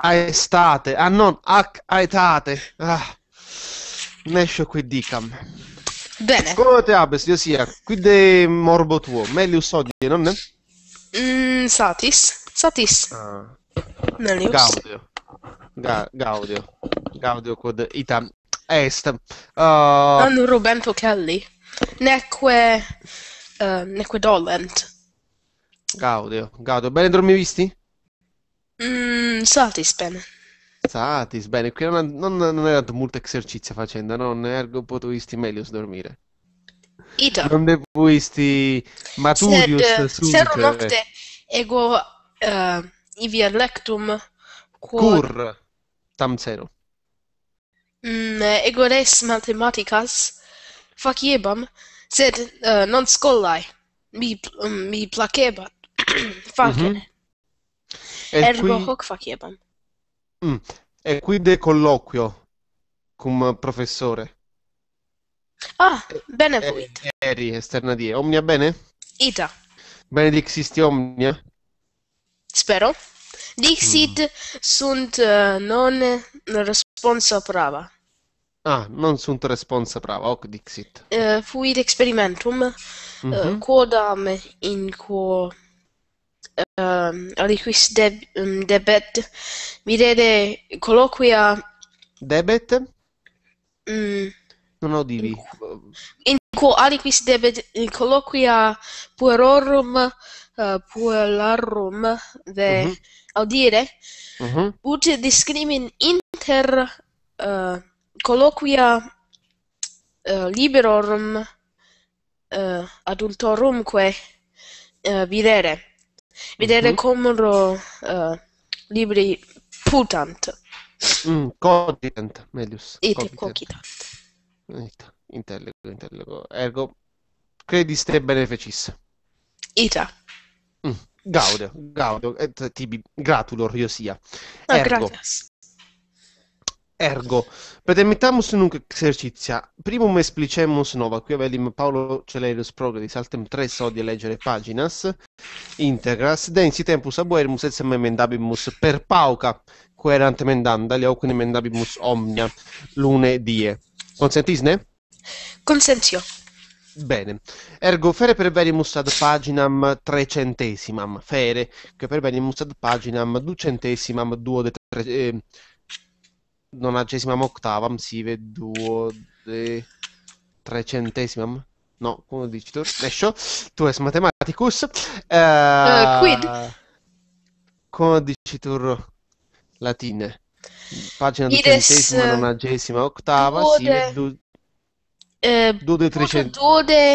a estate, a non, a, a etate. Ah. Ne esce qui dicam. Bene. Come te abes, io sia, qui de morbo tuo, melius odie, non è? Mm, satis, satis. Ah. Gaudio. Ga Gaudio. Gaudio quod itam est. Uh... Non rubento Kelly, neque, uh, neque dolent. Gaudio, Gaudio, bene dormi visti? Mm, saltis bene. Satis, bene, qui non, non, non hai dato molto esercizio facendo, no? Ergo, potuisti meglio dormire. Ito. Non debuisti maturius uh, sunt. sero nocte ego uh, eh, ivia lectum quod Cur tam sero. mm, ego res mathematicas faciebam, sed uh, non scolae mi, um, mi placebat Fucking. Mm-hmm. Ergo qui... hoc faciebam. Mm. E qui de colloquio cum professore. Ah, bene puit. Eri, esterna die. Omnia bene? Ita. Bene dixisti omnia? Spero. Dixit mm. sunt uh, non responsa prava. Ah, non sunt responsa prava, hoc dixit. Uh, fuit experimentum, mm -hmm. uh, quodam in quo um, aliquis deb, um, debet videre colloquia debet mm. non ho divi in quo aliquis debet in colloquia puerorum uh, puerarum de mm -hmm. audire mm -hmm. ut discrimin inter uh, colloquia Uh, liberorum uh, adultorumque uh, videre. Mm vedere mm-hmm. Comoro uh, eh, libri putant. Mm, coditant, melius. Ite, coditant. Ita, intellego, intellego. Ergo, credis te beneficis. Ita. Mm. Gaudio, gaudio, et tibi gratulo rio sia. Ah, Ergo, Ergo, predemittiamus nunc exercizia, primum explicemus nova, qui velim Paolo Celerius Progredis, altem 3 sodi a leggere paginas, integras, densi tempus abuerimus, et sem emendabimus per pauca, querant emendanda, leoquin emendabimus omnia, lune die. Consentisne? Consentio. Bene. Ergo fere per verimus ad paginam trecentesimam, fere, che per verimus ad paginam ducentesimam duode Eh, nonagesimam octavam sive duo de trecentesiam no come dici tu adesso tu es matematicus. eh, uh, quid come dici tu latine pagina duecentesima Ides, eh, nonagesima octava duode, sive du, eh, duode trecent... duode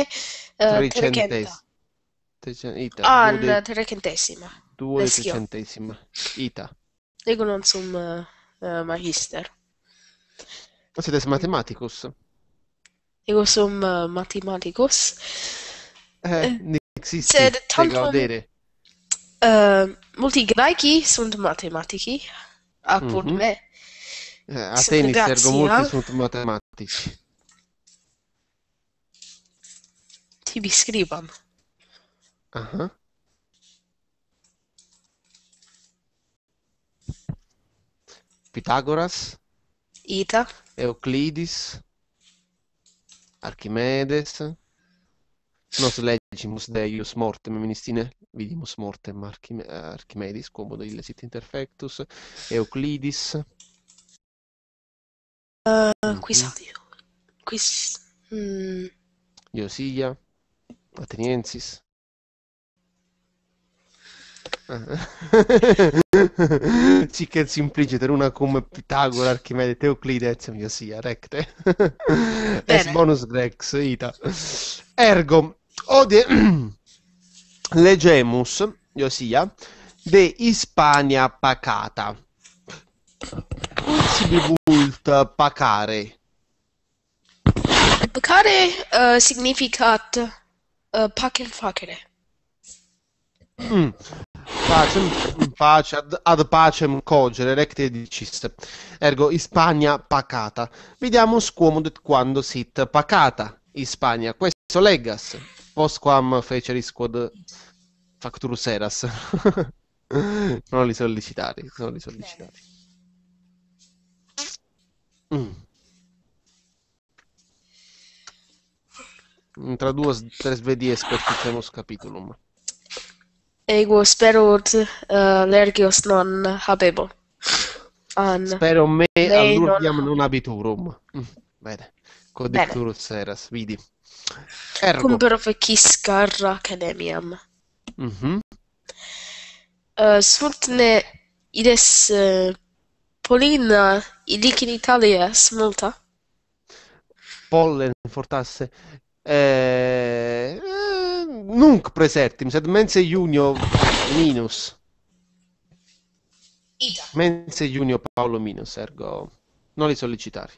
uh, eh, trecentes trecent... ita ah, duode, trecentesima duode trecentesima ita Ego non sono eh, magister. Ma siete mm. matematicus? Ego sum uh, eh, mathematicus. Eh, eh, existe, sed tantum... Uh, molti greci sunt matematici, apud mm-hmm. me. Eh, Atenis, ergo molti eh. sunt matematici. Tibi scribam. Aha. Uh-huh. Pitagoras, Ita, Euclides, Archimedes, nos legimus Deius mortem ministine, vidimus mortem Archimedes, comodo illecit interfectus, Euclides. Uh, mm -hmm. Qui... Mhm. Quis... Mm. Iosia, Ateniensis. Sic et simpliciter una come Pitagora, Archimede, Teoclide, mio sia recte. es bonus rex ita. Ergo, ode legemus, io sia, de Hispania pacata. Sibibult pacare. Pacare uh, eh, significat uh, eh, pacen facere. Mm. Pacem mm, pace, ad, ad pacem mm, cogere, recte dicis. Ergo, Ispagna pacata. Vediamo squomodet quando sit pacata, Ispagna. Questo legas, postquam fecerisquod facturus eras. non li sollecitati, non li sollecitati. Mm. Intraduos tres vedies per capitulum. Ego sperot uh, lergios non habebo. An. Spero me all'urbiam non... non abiturum. Mm, bene. Codicturus eras, vidi. Ergo. Cum profeciscar academiam. Mm-hmm. Uh, Surtne ides uh, Polina ilic in Italias multa. Pollen fortasse. Eh, nunc presertim, sed mense junio minus. Ita. Mense junio Paolo minus, ergo non li sollecitari.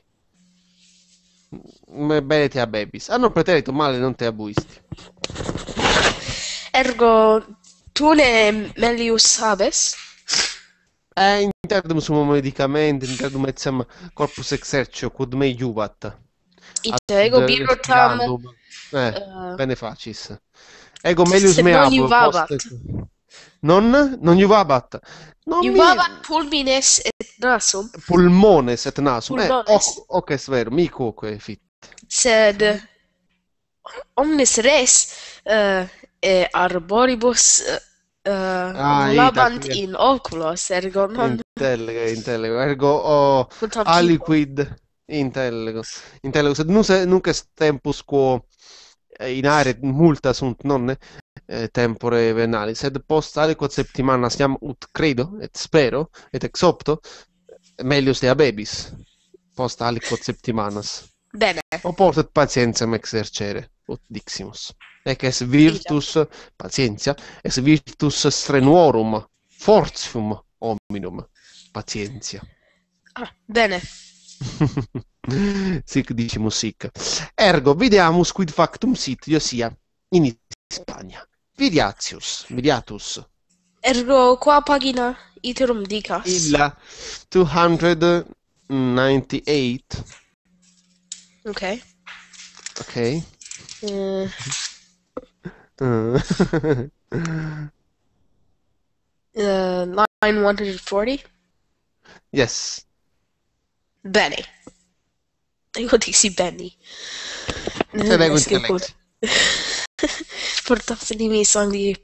Bene te abebis. Ah, non preterito, male non te abuisti. Ergo tu tune melius habes? Eh, interdum summo medicament, interdum etiam corpus exercio, quod me juvat. Ad ego birro tam... Eh, uh, bene facis. Ego melius meabo. Non? Non juvabat. Non juvabat mi... pulmines et nasum. Pulmones et nasum. Eh, Pulmones. Eh, hoc, hoc est vero, mico quae fit. Sed omnes res uh, e arboribus uh, ah, labant in oculos, ergo non... Intellega, intellega, ergo oh, aliquid Intellegos. Intellegos. Nunc est tempus quo in are multa sunt nonne eh, tempore venali, sed post aliquot septimanas iam ut credo, et spero, et ex opto, melius de abebis, post aliquot septimanas. Bene. Oportet patientiam exercere, ut diximus. Ec es virtus, patientia, es virtus strenuorum, fortium hominum, patientia. Ah, bene. sic dicimo sic. Ergo, vediamo squid factum sit io sia in Spagna. Vidiatius, vidiatus. Ergo, qua pagina iterum dicas. Illa 298. Ok. Ok. Uh. uh, 940? Yes, Benny. Tengo dixi Benny. Se vengo in telex. Portavo di di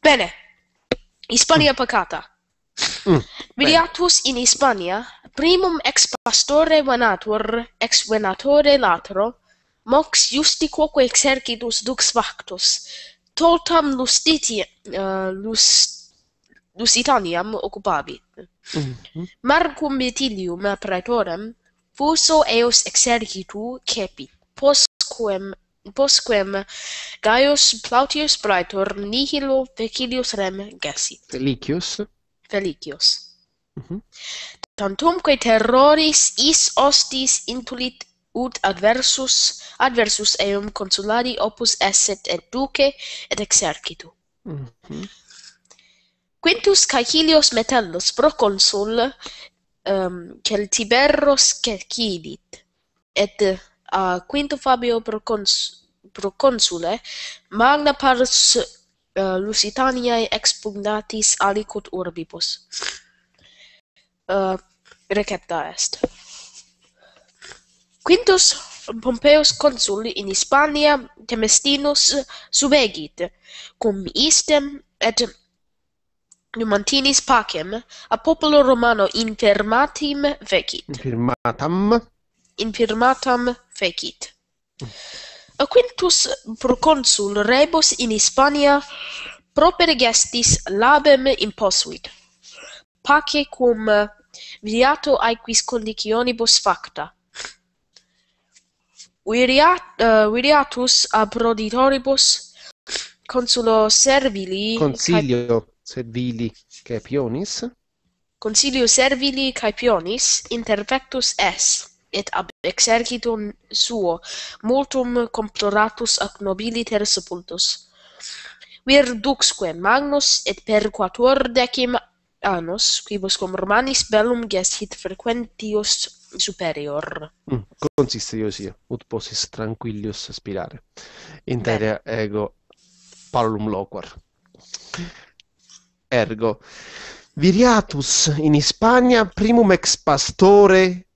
Bene. Hispania mm. pacata. Mm. Viriatus in Hispania, primum ex pastore venatur, ex venatore latro, mox justi quoque exercitus dux factus, totam lustitia, uh, eh, lust Lusitaniam occupavit. Mhm. Marcum Metilium praetorem fuso eos exercitu cepi, posquem posquem Gaius Plautius Praetor nihilo Vecilius rem gessi. Felicius. Felicius. Mm -hmm. Tantumque terroris is ostis intulit ut adversus adversus eum consulari opus esset et duce et exercitu. Mm -hmm. Quintus Caecilius Metellus proconsul um, ehm, Celtiberros Cecidit et a uh, Quinto Fabio proconsule magna pars Uh, Lusitaniae expugnatis alicut urbibus. Uh, recepta est. Quintus Pompeius consul in Hispania temestinus subegit, cum istem et Numantinis pacem, a populo romano infirmatim vecit. Infirmatam. Infirmatam vecit. A quintus proconsul rebus in Hispania propere gestis labem imposuit. Pace cum viato aequis condicionibus facta. Viriat, uh, viriatus ab roditoribus consulo servili... Consilio. Ca servili caepionis consilio servili caepionis interfectus est et ab exercitum suo multum comploratus ac nobiliter sepultus vir duxque magnus et per quator decim annos quibus cum romanis bellum gestit frequentius superior mm, consistio sia ut possis tranquillius aspirare in ego parlum loquar ergo. Viriatus in Spagna, primum ex pastore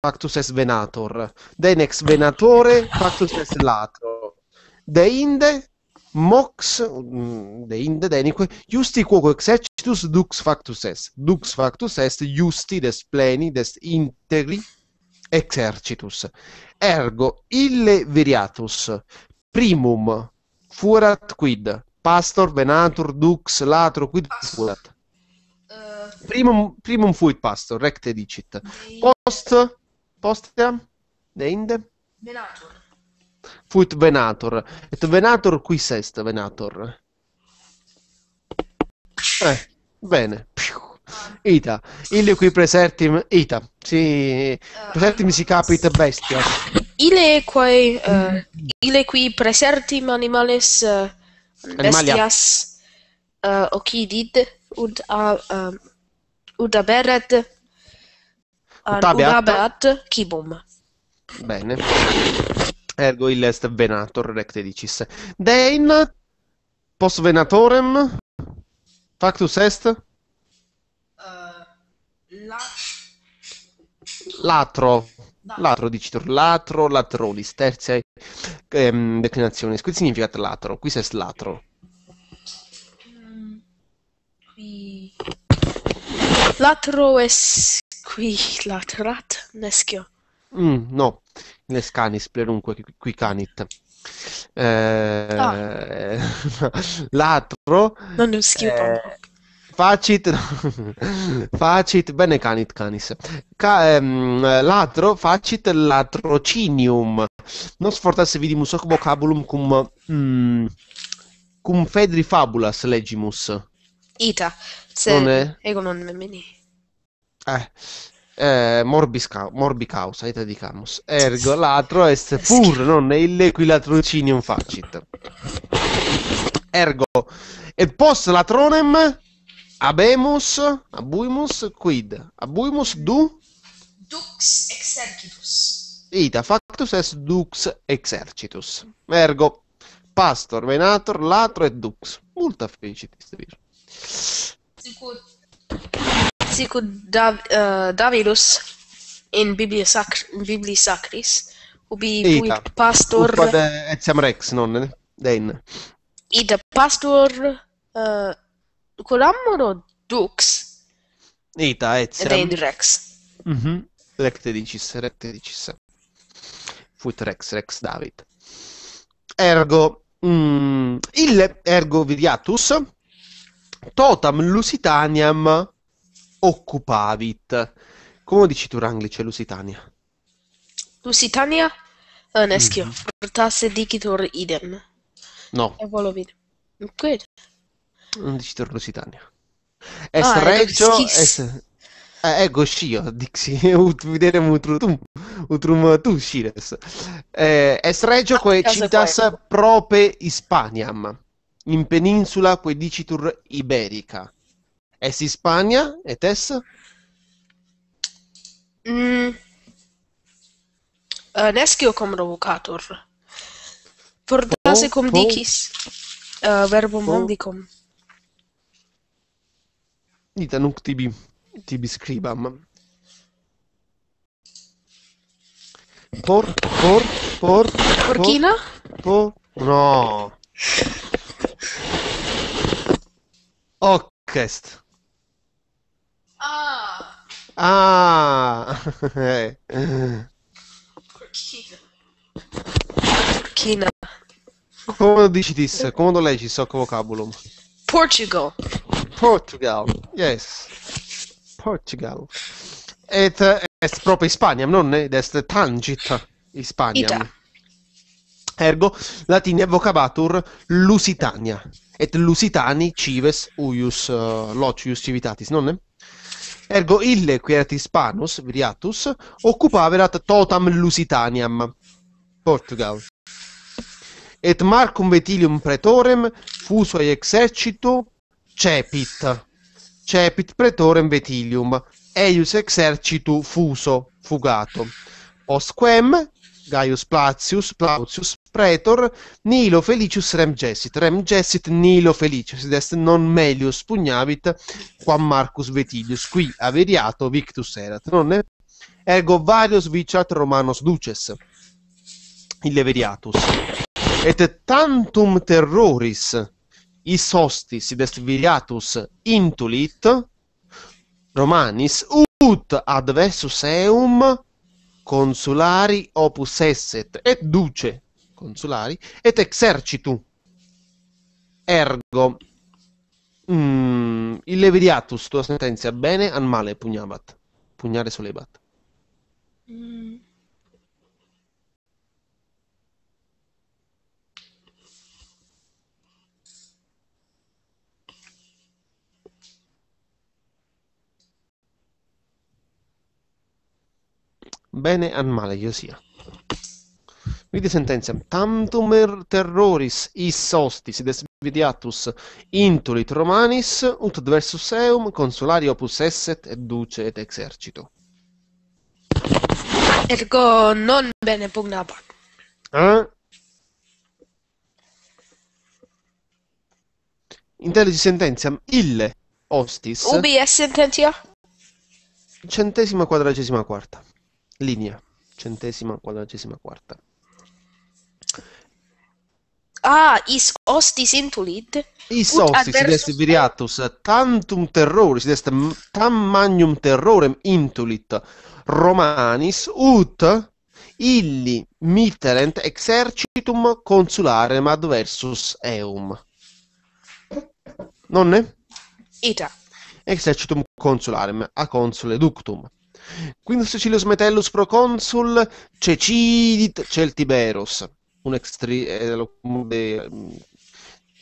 factus est venator, ex venatore factus est latro, de inde mox mm, de inde denique justi quoque exercitus dux factus est dux factus est justi des pleni des integri exercitus ergo ille viriatus primum fuerat quid Pastor, Venator, Dux, Latro, quid furat. Uh, primum, primum fuit Pastor, eh. recte dicit. Post, postea, deinde? Venator. Fuit Venator. Et Venator qui est Venator? Eh, bene. Ah. Ita, Ili qui presertim, ita, si, eh. presertim si capit bestia. Ile quae, uh, ile qui presertim animales... Uh, Bestias, äh, eh, Okidid und, äh, ähm, Uda Beret, äh, Kibum. Bene. Ergo il venator recte dicis. Dein post venatorem factus est? Uh, la... Latro. Latro, dicitur latro, latrolis, terza ehm, declinazione. Qui significa latro, qui ses latro. Mm, qui... Latro es qui latrat nescio. Mm, no, les canis plerunque qui canit. Eh, ah. latro... Non nescio eh, facit, facit, bene canit canis, Ca, ehm, latro, facit latrocinium, non sfortassevi di musoc vocabulum cum, mm, cum fedri fabulas legimus. Ita, se non è... ego non memini. Eh, eh, morbis ca- morbi causa, ita dicamus. Ergo, latro est pur non ille qui latrocinium facit. Ergo, e post latronem Abemus, abuimus, quid? Abuimus du? Dux exercitus. Ita factus est dux exercitus. Ergo, pastor, venator, latro et dux. Multa felicitis vir. Sicut, sicut Dav, uh, eh, Davidus in Biblia, sac, in Biblia Sacris, ubi Ita. buit pastor... Ut etiam rex, non, den. Ita pastor... Uh, Kuramuro Dux. Eta, etzera. Raid Rex. Mm-hmm. Rectedicis, rectedicis. Fut Rex, Rex David. Ergo, mm, il ergo viriatus, totam lusitaniam occupavit. Come dici tu, Ranglice, Lusitania? Lusitania? Nescio, mm-hmm. fortasse dicitur idem. No. E volo vide. Good. Non dici Lusitania. Es ah, regio... Es... Eh, ego scio, dixi, ut videre utrum, utrum tu scires. Eh, es regio quae citas prope Hispaniam, in peninsula quae dicitur Iberica. Es Hispania, et es? Mm. Uh, eh, nescio cum revocatur. Portase cum dicis, uh, verbum omnicum. Itanuk tibi, tibi scribam. Por, por, por. Porchino? Por, por, no. Occast. Ah. Ah. Porchino. Porchino. Comodo dicitis, comodo legis, hoc vocabulum. Portugal. Portugal, yes, Portugal. Et uh, est proprio Hispaniam, non est tangit Hispaniam. Ita. Ergo, latine vocabatur Lusitania, et Lusitani cives uius uh, lotius civitatis, non Ergo ille qui erat Hispanus Viriatus occupaverat totam Lusitaniam Portugal. Et Marcum Vetilium Praetorem pretorem fuso esercito cepit, cepit pretorem vetilium, eius exercitu fuso, fugato. Postquem, Gaius Placius, Plautius, Pretor, Nilo Felicius rem gessit, rem gessit Nilo Felicius, est non melius pugnavit, quam Marcus Vetilius, qui averiato victus erat, non è? Ergo varios vicat Romanos duces, il leveriatus. Et tantum terroris isostis id est viriatus intulit Romanis ut adversus versus eum consulari opus esset et duce consulari et exercitu ergo mm, il leviriatus tua sentenzia bene an male pugnabat pugnare solebat mm. bene an male io sia. Quindi sentenzia. Tantum er terroris is hostis desvidiatus intulit romanis, ut versus eum consulari opus esset et duce et exercito. Ergo non bene pugnabat. Eh? Intellici sententiam ille hostis. Eh? Ubi est sententia? Centesima quadragesima quarta linea, centesima, quadragesima quarta. Ah, is hostis intulit Is hostis ad est viriatus, tantum terroris, est tam magnum terrorem intulit Romanis, ut illi miterent exercitum consularem adversus eum. Nonne? Ita. Exercitum consularem, a consule ductum. Quintus Cecilius Metellus proconsul Cecidit Celtiberos, un ex tri, eh, mm,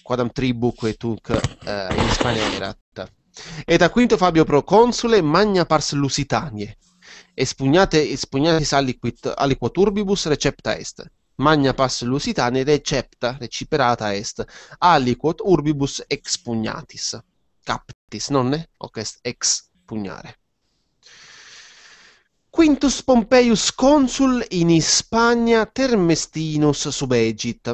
quadam tribu que tunc eh, in Spagna erat. E da quinto Fabio proconsule magna pars Lusitanie, espugnate, espugnatis aliquit, aliqua turbibus recepta est. Magna pars Lusitanie recepta, reciperata est, aliquot urbibus expugnatis. Captis, nonne? Hoc est expugnare. Quintus Pompeius consul in Hispania termestinus sub Egit.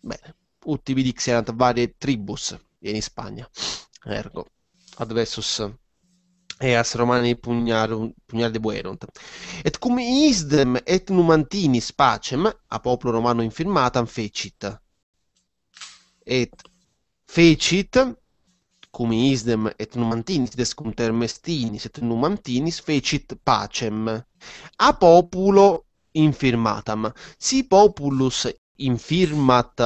Bene, utivi dixerat varie tribus in Spagna. Ergo, adversus eas Romani pugnarum, pugnar debuerunt. Et cum isdem et numantinis pacem a popolo romano infirmatam fecit. Et fecit cum isdem et numantinis des cum termestinis et numantinis fecit pacem a populo infirmatam si populus infirmat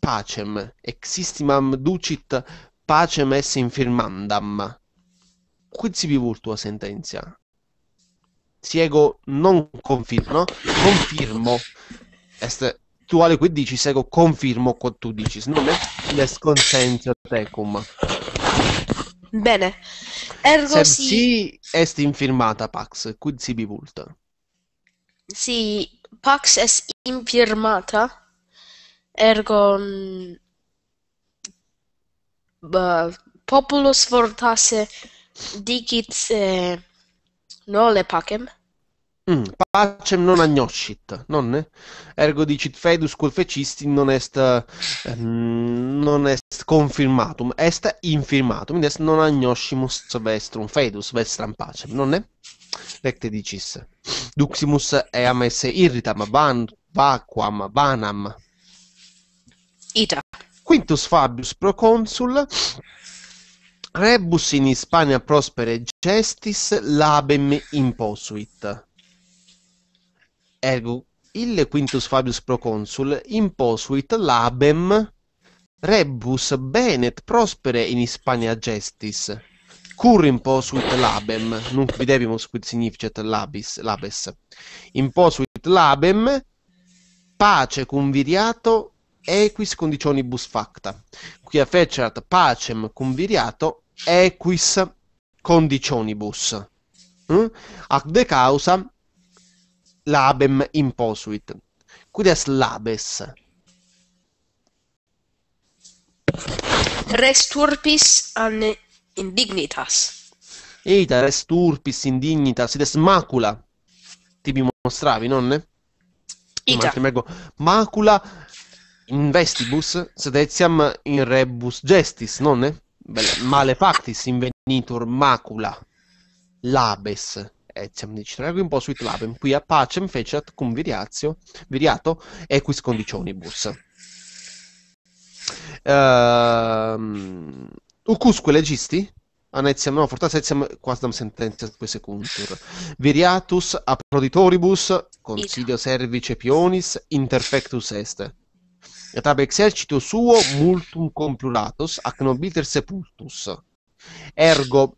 pacem existimam ducit pacem esse infirmandam quid sibi vultua sententia si ego non confirmo confirmo est rituale qui dici, Seco, confermo quanto tu dici, non è desconsenso tecum. Bene, ergo Se sì... sì, è infirmata Pax, quid sibi vult? Sì, Pax è infirmata, ergo... Mm, Beh, populus fortasse dicit eh, le pacem Mm, pacem non agnoscit, nonne? Ergo dicit fedus quel fecisti non est, eh, mm, non est confirmatum, est infirmatum, id est non agnoscimus vestrum fedus, vestram pacem, non nonne? Lecte dicis. Duximus eam esse irritam, ban, vacuam, banam. Ita. Quintus Fabius proconsul rebus in Hispania prospere gestis labem imposuit Ergo, il Quintus Fabius Proconsul imposuit labem rebus benet prospere in Hispania gestis. Cur imposuit labem, nunc videbimus quid significet labis, labes. Imposuit labem pace cum viriato equis conditionibus facta. Qui fecerat pacem cum viriato equis conditionibus. Mm? Hm? Ac de causa labem imposuit. Cuides labes? Res turpis an indignitas. Eita, res turpis indignitas, ides macula. Ti mi mostravi, nonne? Ita. Macula in vestibus, sedetiam in rebus gestis, nonne? Beh, male factis invenitur macula labes etiam un po' sui labem, qui a pacem fecet cum viriatio, viriato equis conditionibus. Uh, ehm, ucusque legisti, anetiam ah, no, fortas etiam quasdam sententias secuntur. Viriatus a proditoribus consilio service pionis interfectus est. Et ab exercito suo multum complulatus, ac nobiter sepultus. Ergo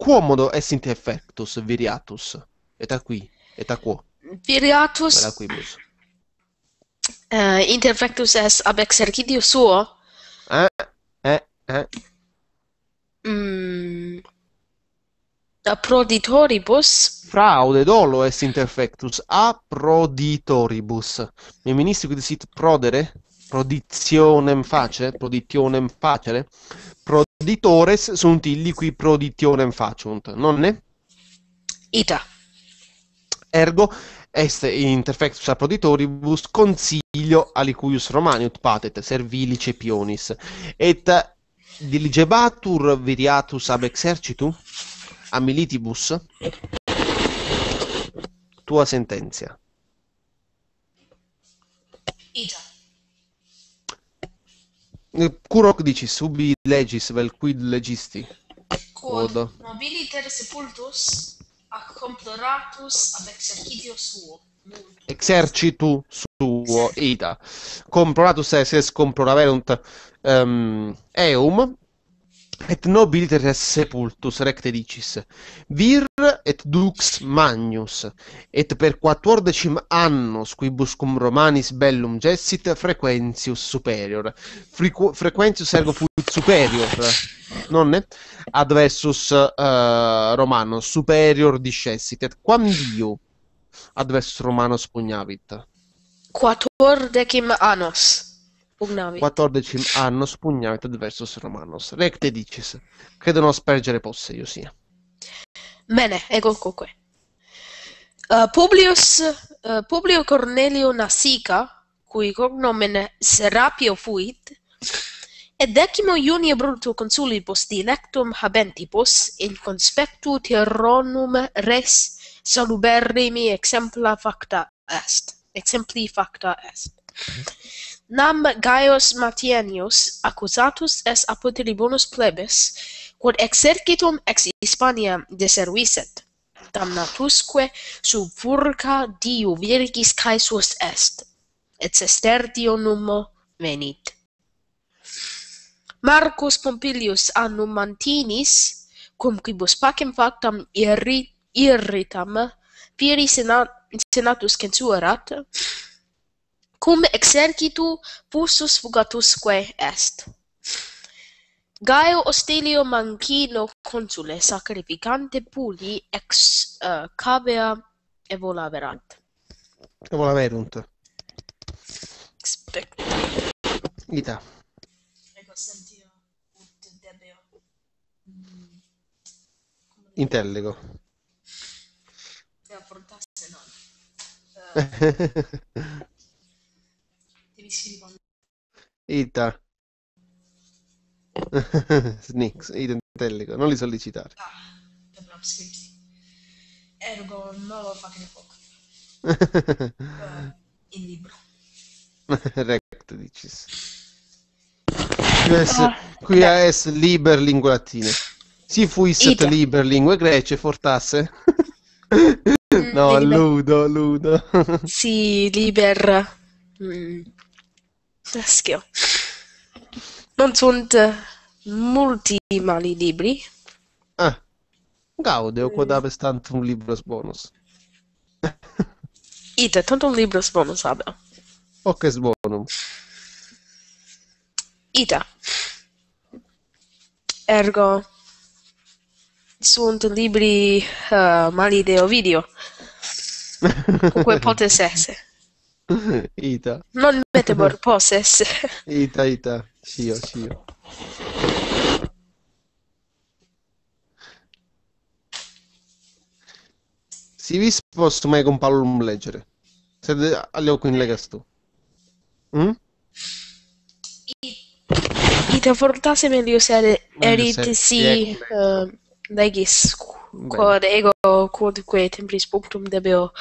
quomodo in effectus viriatus. Eta qui, eta quo. Viriatus... Vera quibus. Uh, eh, interfectus est ab exercitio suo. Eh, eh, eh. Mm, proditoribus fraude dolo est interfectus a proditoribus mi ministri quid sit prodere prodizionem face proditionem facere Proditores sunt illi qui proditionem faciunt, nonne? Ita. Ergo, est interfectus a proditoribus consiglio aliquius romaniut patet servili cepionis et diligebatur viriatus ab exercitu a militibus tua sententia ita Curok dici subi legis vel quid legisti. Quod Od. nobiliter sepultus ac comploratus ab exercitio suo. Exercitu suo ita. Comploratus es es comploraverunt um, eum et nobiliter est sepultus recte dicis, vir et dux magnus, et per quattordecim annos quibus cum Romanis bellum gessit frequentius superior. Frequ- frequentius ergo fuit superior, nonne? Ad versus uh, eh, Romano, superior discessit, et quam Dio ad versus Romano spugnavit? Quattordecim annos. 14 Quattordicim anno spugnavit versus Romanos. Recte dicis, credo non spergere posse io sia. Bene, ecco coque. Uh, Publius, uh, Publio Cornelio Nasica, cui cognomen Serapio fuit, et decimo iunie brutto consulibus dilectum habentibus in conspectu Terronum res saluberrimi exempla facta est. Exempli facta est. Mhm. Nam Gaius Matienius accusatus est apud tribunus plebis, quod exercitum ex Hispania deserviset. Damnatusque sub furca diu virgis caesus est, et sestertio numo venit. Marcus Pompilius annum Mantinis, cum quibus pacem factam irri, irritam, viri senat, senatus censurat, cum exercitu pulsus fugatusque est. Gaio Ostelio Manchino consule sacrificante Puli ex uh, eh, cabea evolaverant. Evolaverunt. Expect. Ita. Ecco, sentio ut debeo. Mm. Intellego. E affrontasse no. Uh. dicevano. Ita. Snix, identellico, non li sollicitare. Ah, the blob scripts. Ergo, non lo fucking fuck. uh, eh, il libro. Rect, dici. Ah, qui a es liber lingue latine. Si fuisset Ita. liber lingue grece fortasse. Mm, no, ludo, ludo. si liber... Mm maschio. Non sono eh, molti mali libri. Ah, gaudio, mm. qua dava tanto un libro bonus. Ite, tanto un libro bonus abbiamo. Ok, bonus. Ita. Ergo sunt libri uh, mali de Ovidio. Cuque potes essere. Ita. Non Meteor Possess. Ita, Ita. Shio, Shio. Si vis posso mai con pallum leggere. Se alle in legas tu. Mm? Ita fortase meglio usare eriti si legis quod ego quodque templis punctum debeo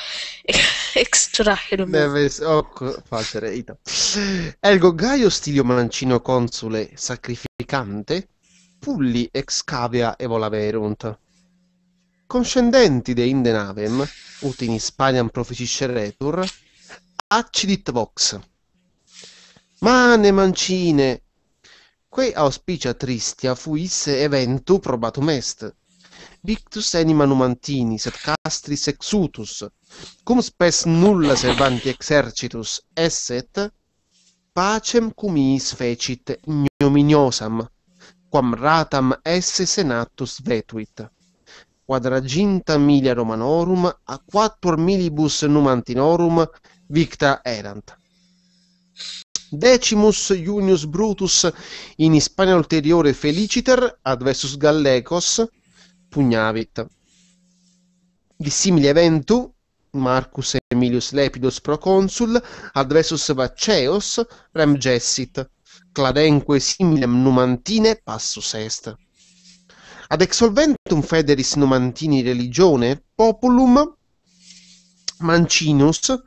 extraherum. Deves oh, hoc oh, facere ita. Elgo Gaio Stilio Mancino consule sacrificante pulli excavia evolaverunt. Conscendenti de inde navem, ut in Hispaniam proficisceretur, accidit vox. Mane mancine quae auspicia tristia fuisse eventu probatum est. Victus enima numantinis et castris exutus, cum spes nulla servanti exercitus esset, pacem cum iis fecit ignominiosam, quam ratam esse senatus vetuit. Quadraginta milia romanorum a quattuor milibus numantinorum victa erant. Decimus Junius Brutus in Hispania ulteriore Feliciter adversus Gallecos pugnavit. Di Dissimili eventu Marcus Emilius Lepidos proconsul adversus vaceos Vacceos rem gessit. Cladenque similem numantine passus est. Ad exolventum federis numantini religione populum Mancinus,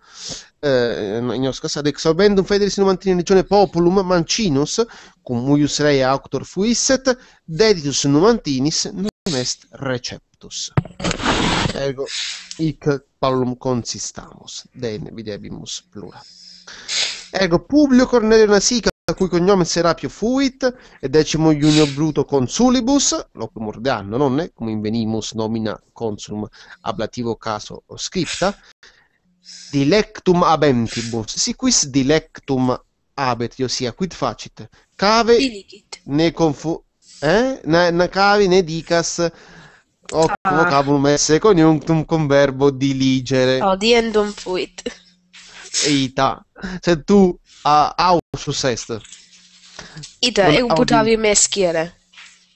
eh, inoscas ad exorbendum federis in mantinere legione populum Mancinus, cum muius rei auctor fuisset, deditus numantinis non est receptus. Ergo, hic paulum consistamus, den videbimus plura. Ergo, Publio Cornelio Nasica a cui cognome Serapio fuit, e decimo Junior Bruto consulibus, locum ordanno, come in venimus nomina consum ablativo caso scripta, dilectum abentibus, si quis dilectum abet, ossia quid facit, cave ne confu... Eh? Ne, cavi ne dicas hoc ah. vocabulum esse coniunctum con verbo diligere. Odiendum oh, fuit. Eita, se cioè, tu a, ha un Sest. sesto. Ide, non e un putavi meschiere.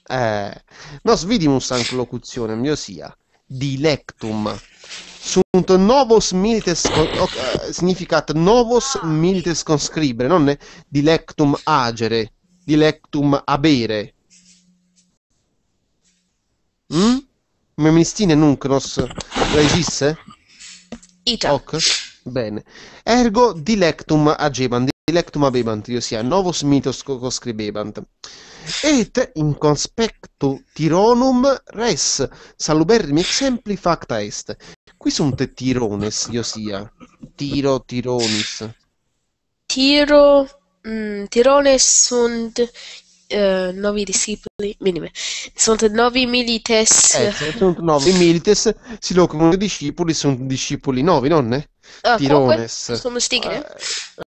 Eh, nos vidimus anc locutionem, io sia, dilectum. Sunt novos milites, con, okay, eh, significat novos milites conscribere, non è dilectum agere, dilectum abere. Mm? Memistine nunc nos regisse? Ita. Hoc? Bene. Ergo dilectum ageban, dilectum abebant, io sia novus mitos conscribebant. Et in conspectu tironum res saluberrimi exempli facta est. Qui sunt tirones, io sia. Tiro, tironis. Tiro, mh, mm, tirones sunt Uh, novi discepoli minime. Sunt novi milites. Eh, sunt novi milites, si locumono discipuli, sono discipuli novi, nonne? Uh, Tirones. Som sticker.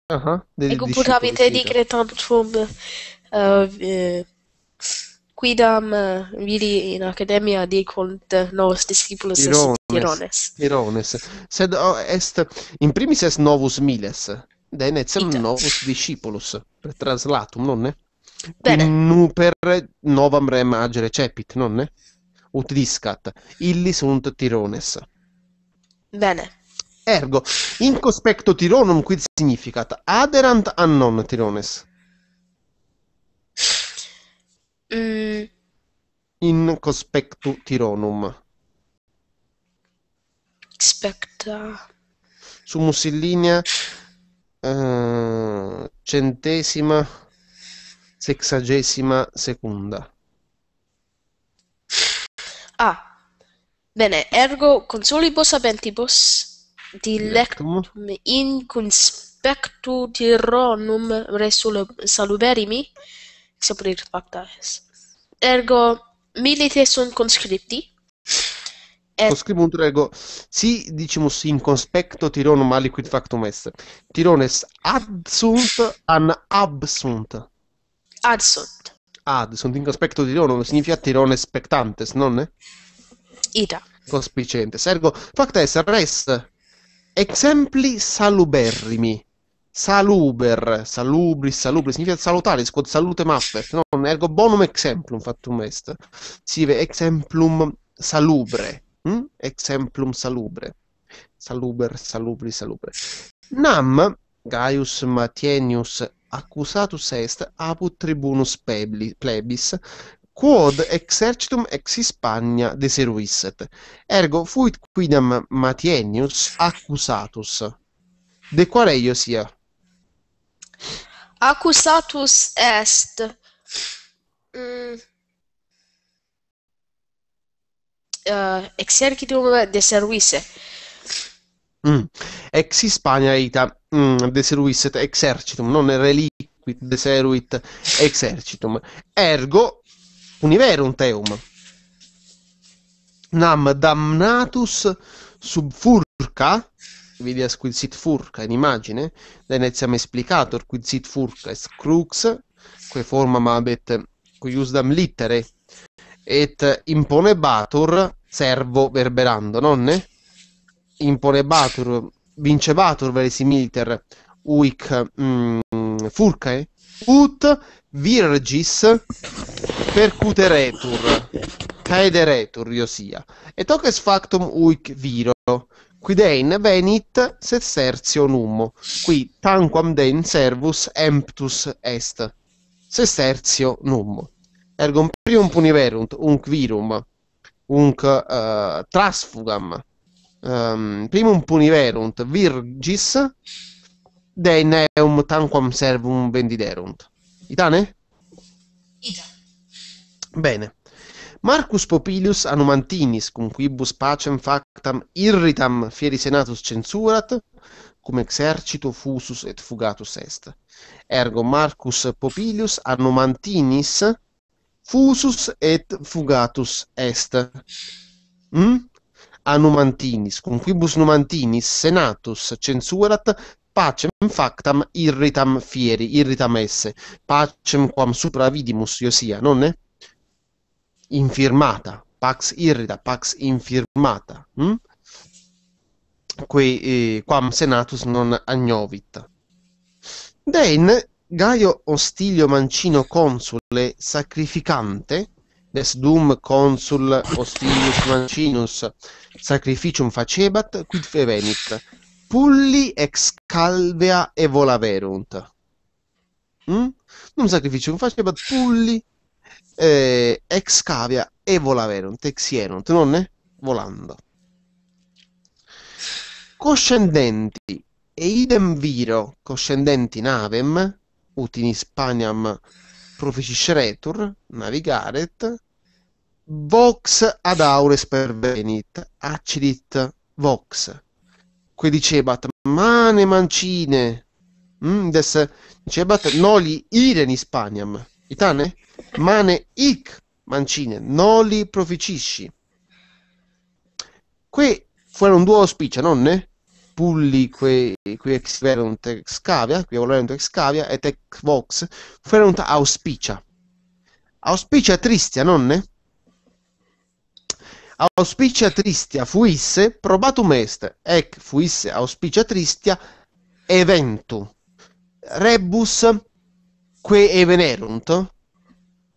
Aha, e computabile digre tanto from quidam vidi in academia dicunt novus discipulos Tirones. Tirones. Tirones. Sed oh, est in primis est novus miles, denecem novus discipulos, per non nonne? Bene. Nu per novam rem agere cepit, nonne? Ut discat, illi sunt Tirones. Bene. Ergo, in cospecto Tironum quid significat? Aderant a non Tirones. Mm. In cospectu Tironum. Specta. Sumus in linea uh, centesima sexagesima seconda. Ah, bene, ergo consolibus abentibus dilectum in conspectu tironum res saluberimi exapulit pacta est. Ergo milite sunt conscripti. Et... Conscribunt ergo si dicimus in conspecto tironum aliquid factum est. Tirones ad sunt an absunt. Ad sunt. Ad sunt in conspecto tironum significa tirones spectantes, non? Ida. Conspicentes. Ergo facta est res Exempli saluberrimi. Saluber, salubris, salubris, significa salutare, salute maffe, non ergo bonum exemplum factum est. Sive exemplum salubre, hm? exemplum salubre. Saluber, salubris, salubre. Nam Gaius Matienius accusatus est apud tribunus plebis quod exercitum ex Hispania deseruisset, ergo fuit quidam Matiennius accusatus, de quale io sia. Accusatus est... Mm. Uh, exercitum deseruisse. Mm. Ex Hispania ita mm, deseruisset exercitum, non reliquit deseruit exercitum. Ergo univerum teum. Nam damnatus sub furca, vidi quid furca in immagine, da iniziam explicator quid sit furca est crux, que formam abet, cui dam littere, et imponebator servo verberando, nonne? Imponebatur, vincebatur verisimiliter, uic mm, furcae, ut virgis percuteretur, caederetur io sia, et hoc es factum huic viro, quideen venit sertio numo qui tanquam den servus emptus est, se sertio numo Ergo primum puniverunt, unc virum, unc uh, trasfugam, um, primum puniverunt virgis De neum tanquam servum vendiderunt. Itane? Ita. Bene. Marcus Popilius Anumantinis, cum quibus pacem factam irritam fieri senatus censurat, cum exercito fusus et fugatus est. Ergo Marcus Popilius Anumantinis fusus et fugatus est. Mm? Anumantinis, cum quibus Numantinis senatus censurat, pacem factam irritam fieri, irritam esse, pacem quam supra vidimus non è? Infirmata, pax irrita, pax infirmata, hm? Qui, eh, quam senatus non agnovit. Den Gaio Ostilio Mancino consule sacrificante, des dum consul Ostilius Mancinus sacrificium facebat, quid fevenit, Pulli ex calvea e volaverunt. Mm? Non sacrificio, non faceva pulli eh, ex cavia e volaverunt, ex exierunt, non è? Volando. Coscendenti e idem viro, coscendenti navem, ut in Hispaniam proficisceretur, navigaret, vox ad aures pervenit, acidit vox quelli cebat, mane mancine. Mm, des cebat noli ireni spaniam. Itane? Mane ic mancine, noli proficisci. Que fueron duo non ne Pulli que, qui ex verunt ex cavia, qui volerunt ex cavia, et ex vox, fuerunt auspicia. Auspicia tristia, nonne? auspicia auspiciatristia fuisse probatum est, ec fuisse tristia eventu. Rebus que evenerunt,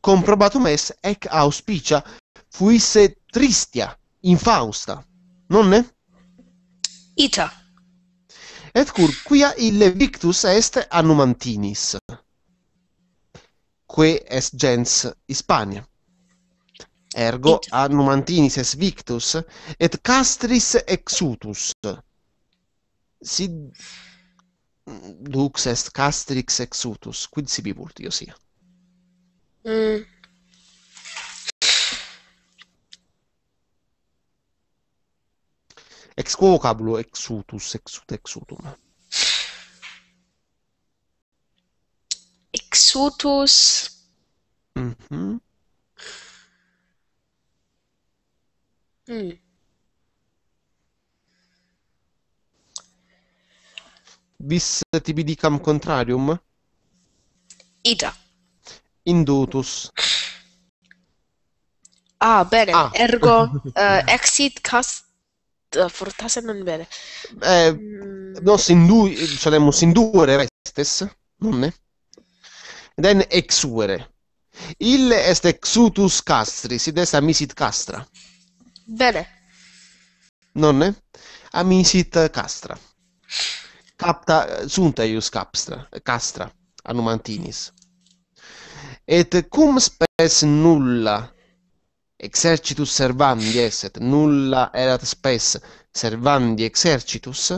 comprobatum est, ec auspicia fuisse tristia, infausta, nonne? Ita. Et cur quia ille victus est annumantinis, que est gens Hispania. ergo a numantini victus et castris exutus si dux est castrix exutus quid sibi vult io sia mm. ex quo vocabulo exutus exut exutum exutus mhm mm Mm. Vis tibidicam contrarium? Ita. Indutus. Ah, bene, Ah. ergo uh, exit cast eh, fortasse non bene. Eh, mm. non si indu indure vestes, non è? Den exuere. Ille est exutus castri, sed est amisit castra. Bene. Non è? castra. Capta sunt eius castra, castra anumantinis. Et cum spes nulla exercitus servandi est nulla erat spes servandi exercitus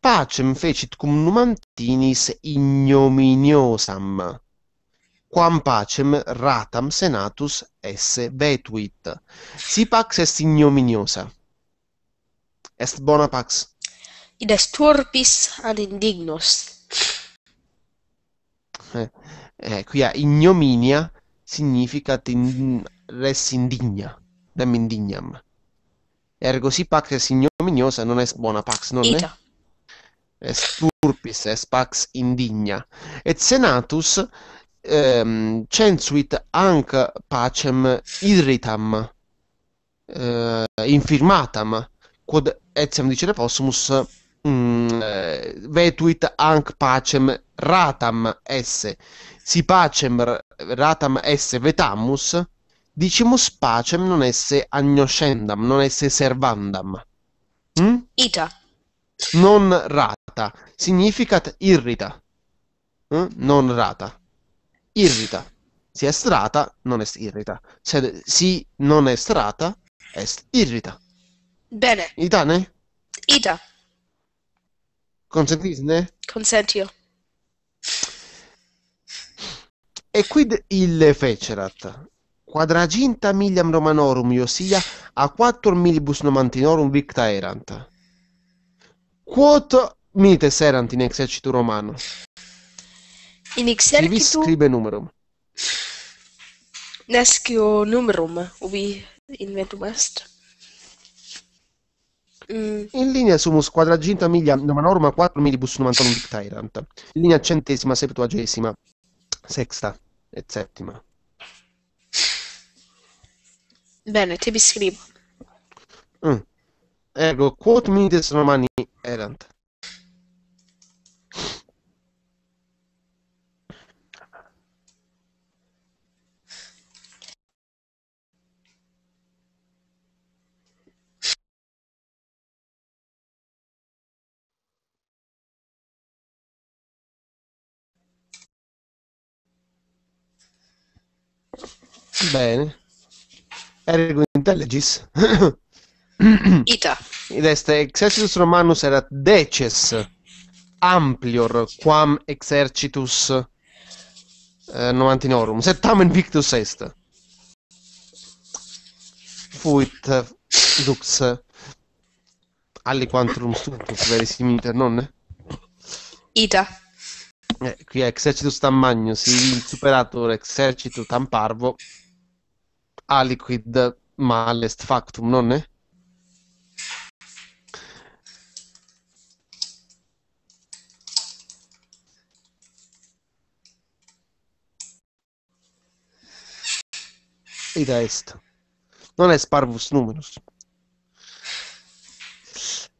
pacem fecit cum numantinis ignominiosam quam pacem ratam senatus esse vetuit. Si pax est ignominiosa. Est bona pax. Id est turpis ad indignos. Eh, eh, quia ignominia significat in res indigna, dem indignam. Ergo si pax est ignominiosa, non est bona pax, non Ita. è? Est turpis, est pax indigna. Et senatus, ehm, censuit anc pacem irritam eh, infirmatam quod etiam dicere possumus mh, mm, eh, vetuit anc pacem ratam esse si pacem ratam esse vetamus dicimus pacem non esse agnoscendam non esse servandam mm? ita non rata significat irrita mm? non rata irrita. Si è strata, non è irrita. Se cioè, si non è strata, è irrita. Bene. Ita, ne? Ita. Consentisne? Consentio. E quid il fecerat. Quadraginta miliam romanorum, ossia a quattro millibus nomantinorum victa erant. Quot mites erant in exercito romano? In Excel Civis scribe numerum. Nescio numerum, ubi inventum est. Mm. In linea sumus quadraginta milia norma 4 millibus 91 dictaerant. In linea centesima, septuagesima, sexta e settima. Bene, te vi scrivo. Mm. Ergo, quod minites romani erant. Bene. Ergo intelligis. Ita. Id est exercitus Romanus erat deces amplior quam exercitus eh, novantinorum. tamen victus est. Fuit eh, dux eh, alli quantum stultus verisimiter, non? Eh? Ita. Eh, qui exercitus tam magnus, il superator exercitus tam parvo aliquid mal est factum, nonne? Ida est. Non est parvus numerus.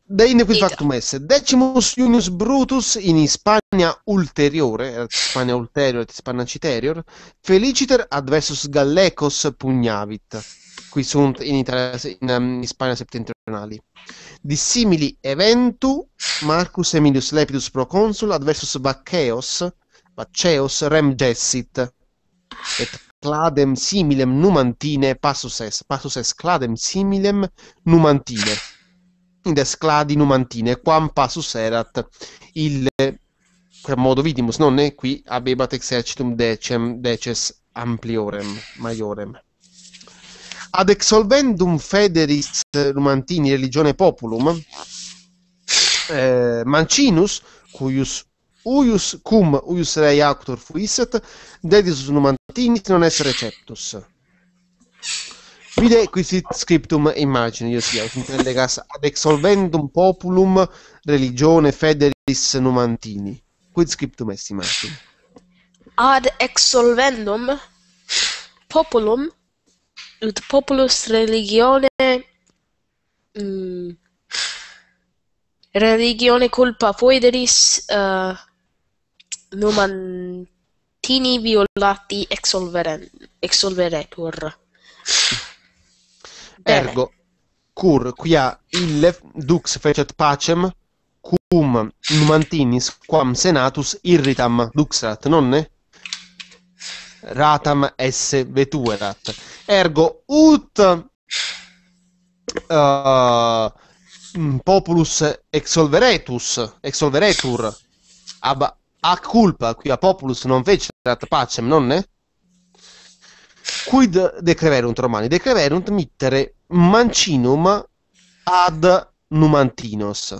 De ne qui factum esse. Decimus Junius Brutus in Hispania ulteriore, Hispania eh, ulterior, Hispania citerior, feliciter adversus Gallecos pugnavit, qui sunt in, Italia, in Hispania um, septentrionali. Dissimili eventu Marcus Emilius Lepidus proconsul adversus Baccheos, Baccheos rem gessit, et cladem similem numantine passus est, passus es cladem similem numantine in scladi numantine, quam passus erat il modo vidimus, non è qui abebat exercitum decem, deces ampliorem, maiorem. Ad exolvendum federis eh, numantini religione populum, eh, Mancinus, cuius uius cum uius rei actor fuisset, dedis Numantini non essere receptus Fide quisit scriptum imagine io sia sunt legas ad exsolventum populum religione federis numantini quid scriptum est imagine ad exsolventum populum ut populus religione mm, religione culpa foederis uh, numantini violati exsolverent exsolveretur Ergo, cur quia ille dux fecet pacem cum numantinis quam senatus irritam duxerat, nonne? Ratam esse vetuerat. Ergo ut uh, populus exolveretus, exolveretur ab a culpa quia populus non fecerat pacem, nonne? quid decreverunt Romani? Decreverunt mittere mancinum ad numantinos.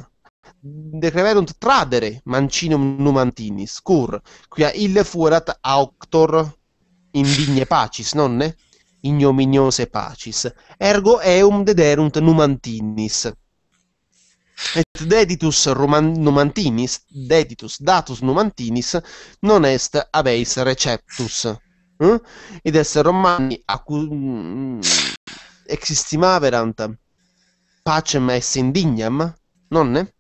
Decreverunt tradere mancinum numantinis, cur, quia ille fuerat auctor indigne pacis, nonne? Ignominiose pacis. Ergo eum dederunt numantinis. Et deditus Roman numantinis, deditus datus numantinis, non est habeis receptus eh? ed essere romani a mm, mm, existimaverant pacem est indignam, nonne?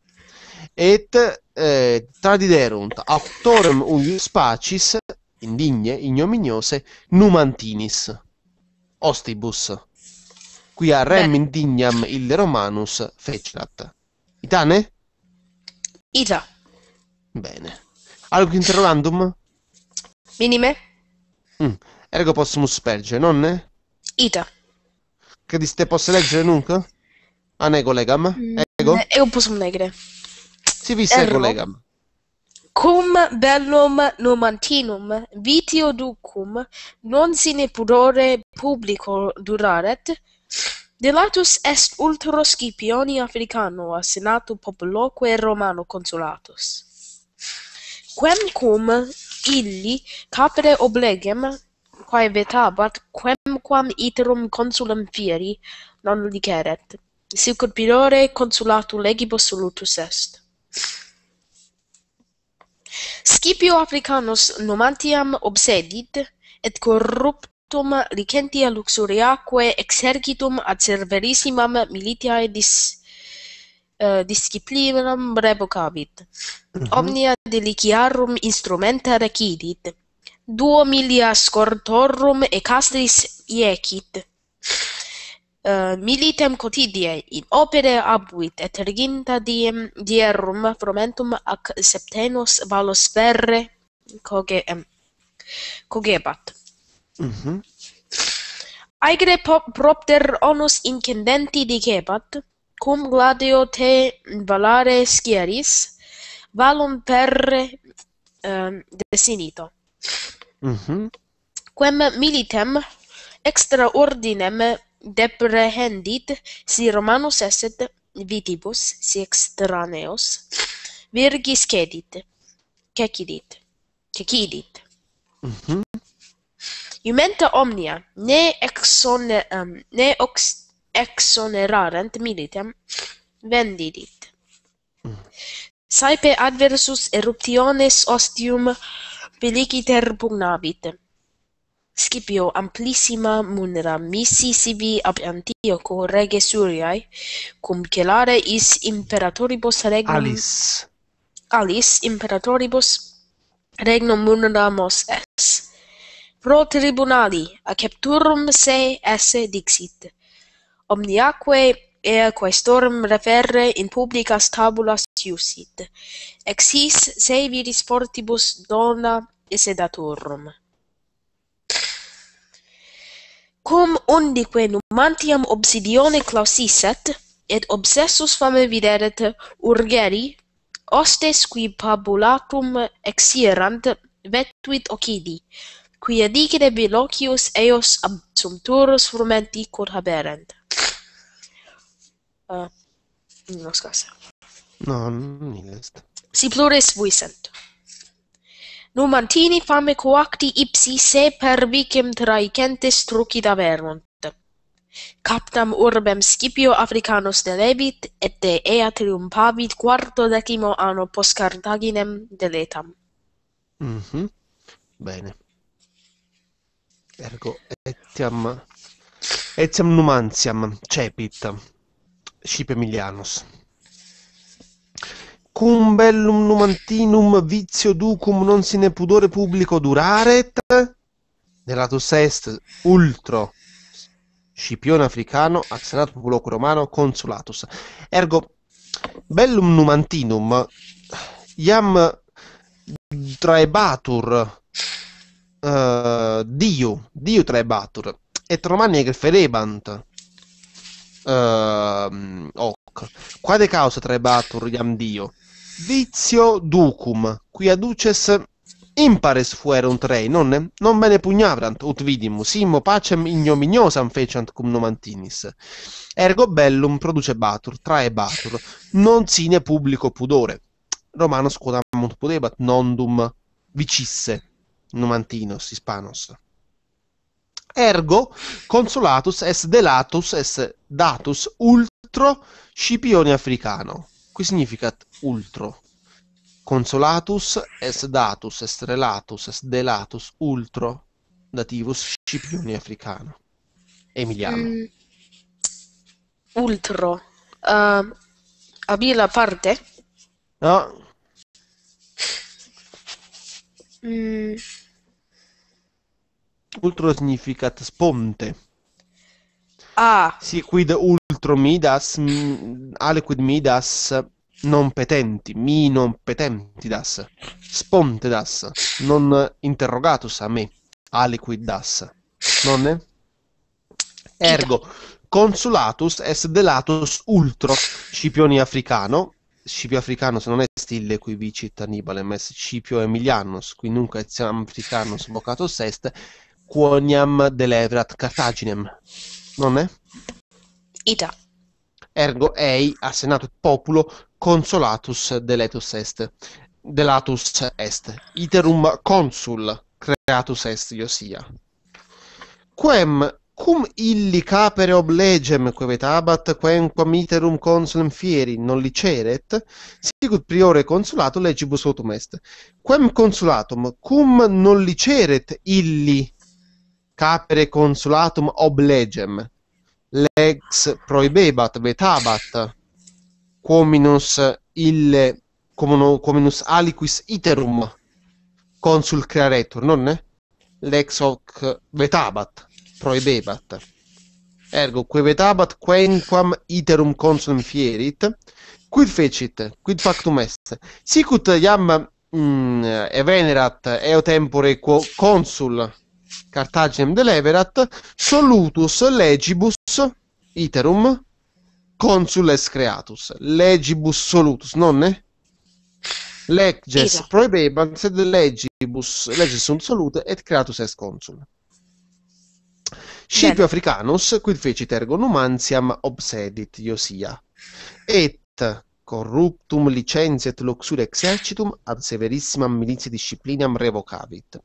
Et eh, tradiderunt auctorem uius pacis indigne, ignominiose, numantinis ostibus, qui a rem Beh. indignam il Romanus fecerat. Itane? Ita. Bene. Algo interrogandum? Minime? Mm. Ergo possumus spelge, nonne? Ita. Crediste possa leggere nunc? A ah, nego legam? Mm, ego? Ego possum negre. Si vis ego legam. Cum bellum numantinum vitio ducum non sine pudore publico duraret, delatus est ultra Scipioni Africano a senato populoque Romano consulatus. cum illi capere oblegem quae vetabat quemquam iterum consulem fieri non liceret si corpirore consulatu legibus solutus est Scipio Africanus nomantiam obsedit et corruptum licentia luxuriaque exercitum ad serverissimam militiae dis uh, eh, disciplinam revocavit. Mm -hmm. Omnia deliciarum instrumenta recidit. Duo milia scortorum e castris iecit. Uh, militem cotidie in opere abuit et reginta diem dierum fromentum ac septenus valos ferre coge, um, cogebat. Mm -hmm. Aigre propter onus incendenti dicebat, cum gladio te valare scieris, valum terre um, ehm, desinito. Mhm. Mm Quem militem extra ordinem deprehendit si Romanus esset vitibus si extraneos virgis cedit. Cecidit. Cecidit. Mhm. Mm Iumenta omnia ne exone um, ne ox exonerarent militem vendidit. Mm saepe adversus eruptiones ostium beligiter pugnabit. Scipio amplissima munera missi sibi ab Antioco rege Suriae, cum celare is imperatoribus regnum... Alis. Alis imperatoribus regnum muneramos es. Pro tribunali, a capturum se esse dixit. Omniaque ea quae storm referre in publicas tabulas tiusit. Ex his se viris fortibus dona e Cum undique numantiam obsidione clausiset, et obsessus fame videret urgeri, ostes qui pabulatum exierant vetuit ocidi, quia dicere bilocius eos absumturus frumenti cur haberent non No, non mi Si plures vui Numantini fame coacti ipsi se per vicem traicentis truci da vermont. Captam urbem Scipio Africanus delevit, et de ea triumpavit quarto decimo anno post Cartaginem deletam. Mm -hmm. Bene. Ergo, etiam... Etiam Numantiam, cepit. Scip Emilianus. Cum bellum numantinum vizio ducum non sine pudore pubblico duraret, delatus est ultro Scipione africano ad senato populoque romano consulatus. Ergo, bellum numantinum iam traebatur uh, Dio, diu traebatur, et Romani egreferebant, uh, ehm, Hoc. Quade causa traebatur iam Dio? Vizio ducum, quia duces impares fuerunt rei, non, non bene pugnavrant, ut vidimus, simmo pacem ignominiosam fecant cum nomantinis. Ergo bellum produce batur, trae batur, non sine publico pudore. Romanos quodam podebat, nondum vicisse, numantinos, hispanos. Ergo, consolatus est delatus est datus ultro scipione africano. Qui significa ultro. Consolatus est datus est relatus est delatus ultro dativus scipione africano. Emiliano. Mm. Ultro. Uh, ehm, abila parte? No. Mm. Ultro significat sponte. Ah. Si quid ultro midas, aliquid midas non petenti, mi non petenti das, sponte das, non interrogatus a me, aliquid das, non è? Ergo, consulatus est delatus ultro Scipioni africano, Scipio africano se non è ille qui vicit Annibalem, est Scipio emilianus, qui nunc etiam africanus vocatus est, quoniam deleverat Cartaginem, non è? Ita. Ergo ei assenat populo consolatus deletus est. Delatus est. Iterum consul creatus est Iosia. Quem cum illi capere ob legem quevetabat quenquam iterum consulem fieri non liceret sicut priore consulato legibus autum est quem consulatum cum non liceret illi capere consulatum ob legem, lex proibebat, vetabat, quominus ille, cominus aliquis iterum, consul crearetur, non? Lex hoc vetabat, proibebat. Ergo, que vetabat quenquam iterum consulum fierit, quid fecit, quid factum est. Sicut iam mm, e venerat eo tempore quo consul Cartaginem deleverat, solutus legibus iterum consules creatus. Legibus solutus, non Leges Ita. proebebant, sed legibus, legis sunt solute, et creatus est consul. Scipio Africanus, quid fecit ergo numantiam obsedit Iosia. Et corruptum licentiat luxure exercitum ad severissimam militia disciplinam revocavit.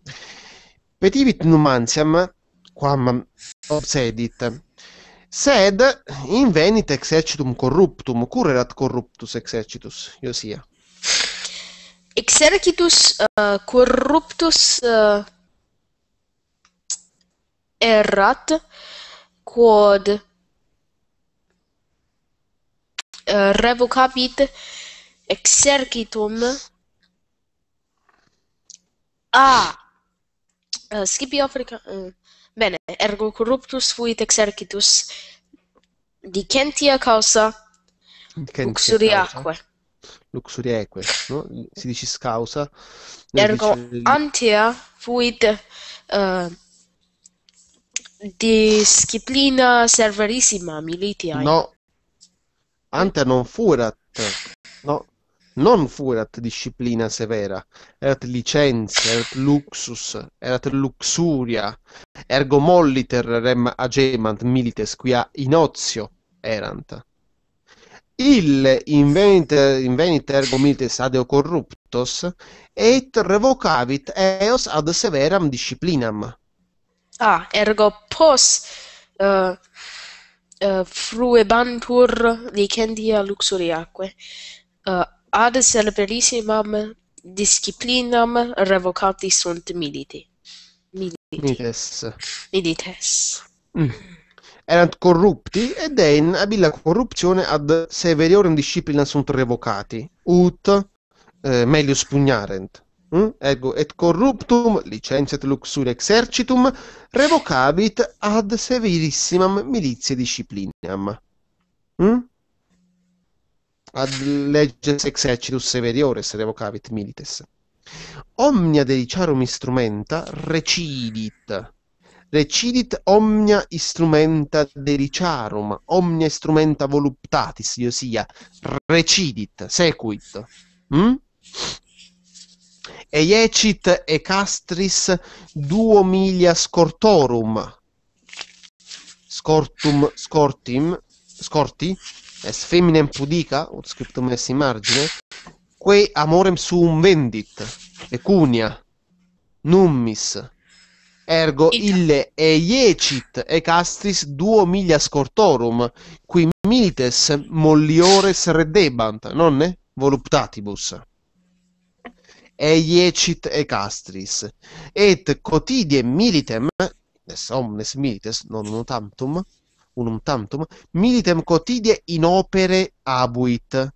petivit numantiam quam obsedit sed invenit exercitum corruptum curerat corruptus exercitus iosia exercitus uh, corruptus uh, eh, errat quod uh, eh, revocavit exercitum a Uh, eh, Scipio Africa... Uh, bene, ergo corruptus fuit exercitus dicentia causa Kentia luxuriaque. Causa. Luxuriaque, no? Si dice scausa. Ergo dice... antia fuit uh, disciplina serverissima militia. No, ante non furat. No, non fu erat disciplina severa, erat licenza, erat luxus, erat luxuria, ergo molliter rem agemant milites, quia in ozio erant. Il invenite, invenite ergo milites adeo corruptos, et revocavit eos ad severam disciplinam. Ah, ergo pos... Uh... Uh, fruebantur licendia luxuriaque uh, ad severissimam disciplinam revocati sunt militi. Militi. Milites. Milites. Mm. Erant corrupti ed è in abilla corruzione ad severiorum disciplina sunt revocati. Ut eh, meglio spugnarent. Mm? Ergo, ecco, et corruptum licentiat luxuri exercitum revocabit ad severissimam militia disciplinam. Mm? ad leges exercitus severiores revocavit milites. Omnia dedicarum instrumenta recidit. Recidit omnia instrumenta dedicarum, omnia instrumenta voluptatis, ossia recidit, sequit. Mm? Eiecit e castris duo milia scortorum, scortum, scortim, scorti, est feminem pudica, ut scriptum est in margine, que amorem suum vendit, pecunia, nummis, ergo ille e iecit e castris duo milia scortorum, qui milites molliores redebant, nonne voluptatibus. E iecit e castris, et cotidie militem, nes omnes milites, non tantum, unum tantum militem cotidie in opere abuit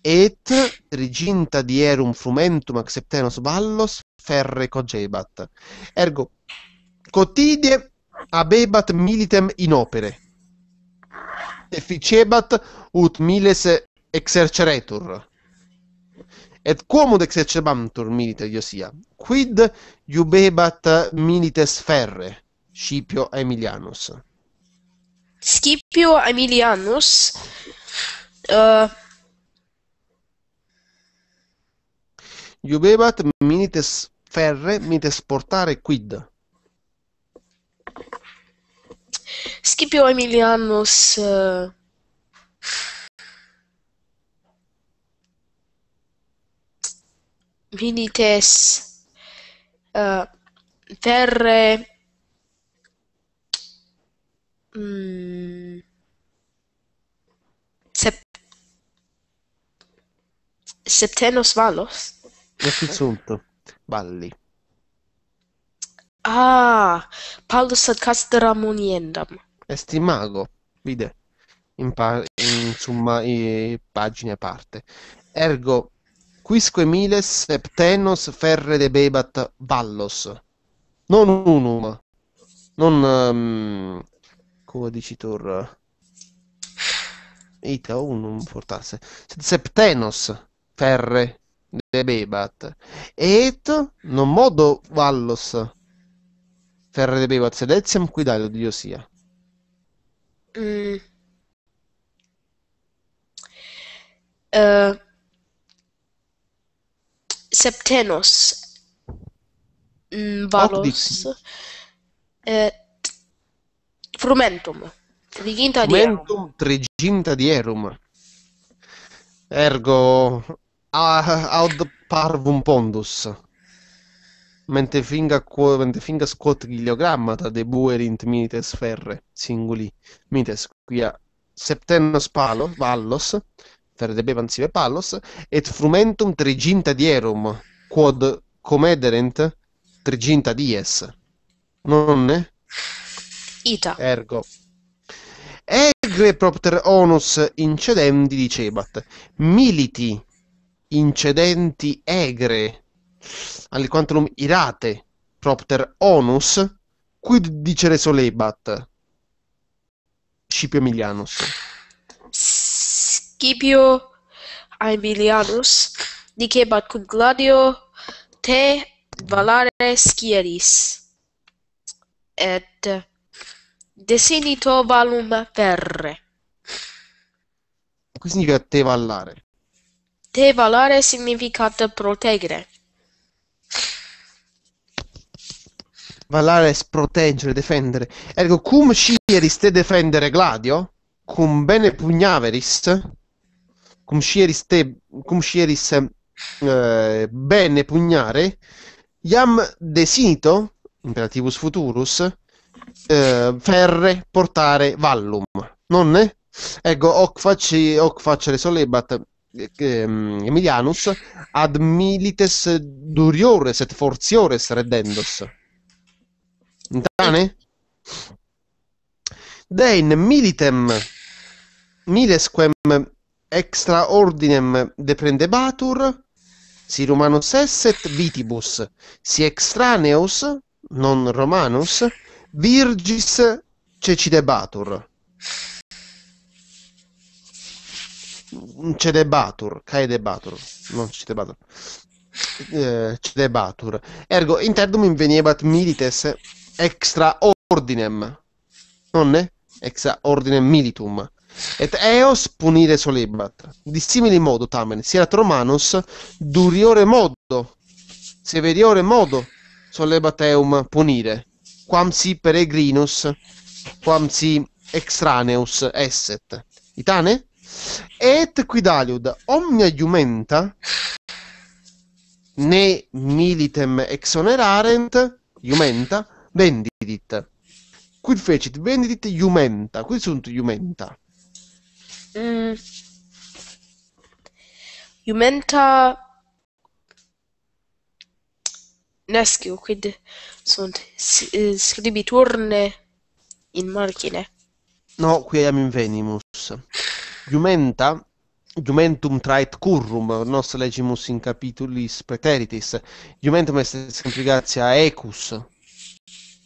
et reginta dierum frumentum acceptenos vallos ferre cogebat ergo cotidie abebat militem in opere efficebat ut miles exerceretur et quomod exercebantur milita iosia quid iubebat milites ferre Scipio Emilianus Scipio Aemilianus uh, Iubebat minites ferre minites portare quid Scipio Aemilianus uh, minites uh, ferre Mm. Sep- Septenos Valos? Nefisunto. Balli. Ah, Pallus ad castra muniendam. Estimago, vide, in, pa- pagine a parte. Ergo, quisque miles septenos ferre debebat vallos. Non unum, non... Um, dici comodicitor ita un, uh, fortasse portasse septenos ferre debebat et non modo vallos ferre debebat sed etiam qui dailo dio sia mm. uh, septenos mm, valos eh, Frumentum. Triginta Frumentum triginta dierum. Ergo aud parvum pondus. Mente finga, mente finga squot giliogrammata debuerint mites ferre, singuli, mites quia septennos palo, vallos, per debevansive palos, et frumentum triginta dierum, quod comederent triginta dies. Nonne? Ita. Ergo. Egre propter onus incedendi dicebat. Militi incedenti egre aliquantulum irate propter onus quid dicere solebat. Scipio Emilianus. Scipio Aemilianus dicebat cum Gladio te valare schieris et Desinito valum ferre. Che significa te vallare? Te Tevallare significa proteggere. Vallare è proteggere, difendere. Ergo, cum scieris te defendere Gladio? Cum bene pugnaveris? Cum scieris te, cum scieris eh, bene pugnare? Iam desinito, imperativus futurus, eh, ferre portare vallum. Non è? Ecco, hoc facere solebat ehm, Emilianus ad milites duriores et fortiores reddendos. Intane? Dein militem milesquem extraordinem deprendebatur si romanus esset vitibus si extraneus non romanus Virgis Cecidebatur. Cedebatur, Caedebatur, non Cedebatur. Eh, cedebatur. Ergo interdum inveniebat milites extra ordinem. Nonne? Extra ordinem militum. Et eos punire solebat. Di simili modo tamen, sierat Romanos duriore modo, severiore modo solebat eum punire quam si peregrinus, quam si extraneus esset. Itane? Et quidaliud omnia iumenta ne militem exonerarent iumenta vendidit. Quid fecit vendidit iumenta? Quid sunt iumenta? Mm. Iumenta nescio, quid sunt eh, scribiturne in margine. No, qui abbiamo in venimus. Jumenta, jumentum trait currum, nos legimus in capitulis preteritis. Jumentum est sempre ecus.